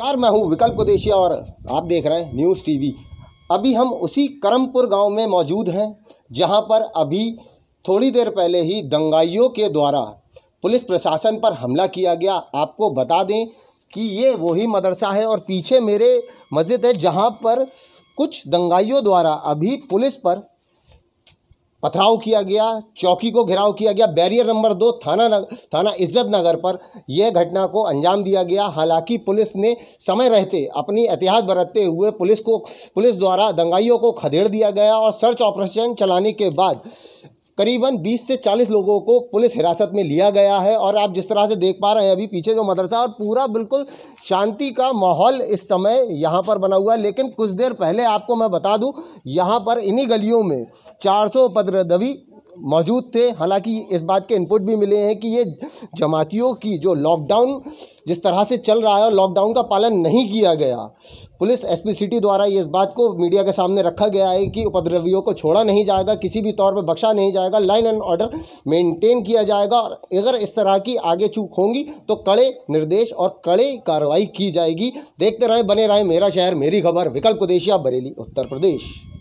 नमस्कार मैं हूँ विकल्प कुदेशिया और आप देख रहे हैं न्यूज़ टीवी अभी हम उसी करमपुर गांव में मौजूद हैं जहां पर अभी थोड़ी देर पहले ही दंगाइयों के द्वारा पुलिस प्रशासन पर हमला किया गया आपको बता दें कि ये वही मदरसा है और पीछे मेरे मस्जिद है जहां पर कुछ दंगाइयों द्वारा अभी पुलिस पर पथराव किया गया चौकी को घेराव किया गया बैरियर नंबर दो थाना नग, थाना इज्जत नगर पर यह घटना को अंजाम दिया गया हालांकि पुलिस ने समय रहते अपनी एहतियात बरतते हुए पुलिस को पुलिस द्वारा दंगाइयों को खदेड़ दिया गया और सर्च ऑपरेशन चलाने के बाद करीबन 20 से 40 लोगों को पुलिस हिरासत में लिया गया है और आप जिस तरह से देख पा रहे हैं अभी पीछे जो मदरसा और पूरा बिल्कुल शांति का माहौल इस समय यहाँ पर बना हुआ है लेकिन कुछ देर पहले आपको मैं बता दूँ यहाँ पर इन्हीं गलियों में चार सौ पदरदवी मौजूद थे हालांकि इस बात के इनपुट भी मिले हैं कि ये जमातियों की जो लॉकडाउन जिस तरह से चल रहा है और लॉकडाउन का पालन नहीं किया गया पुलिस एसपी सिटी द्वारा इस बात को मीडिया के सामने रखा गया है कि उपद्रवियों को छोड़ा नहीं जाएगा किसी भी तौर पर बख्शा नहीं जाएगा लाइन एंड ऑर्डर मेंटेन किया जाएगा और अगर इस तरह की आगे चूक होंगी तो कड़े निर्देश और कड़े कार्रवाई की जाएगी देखते रहे बने रहे मेरा शहर मेरी खबर विकल्प देशिया बरेली उत्तर प्रदेश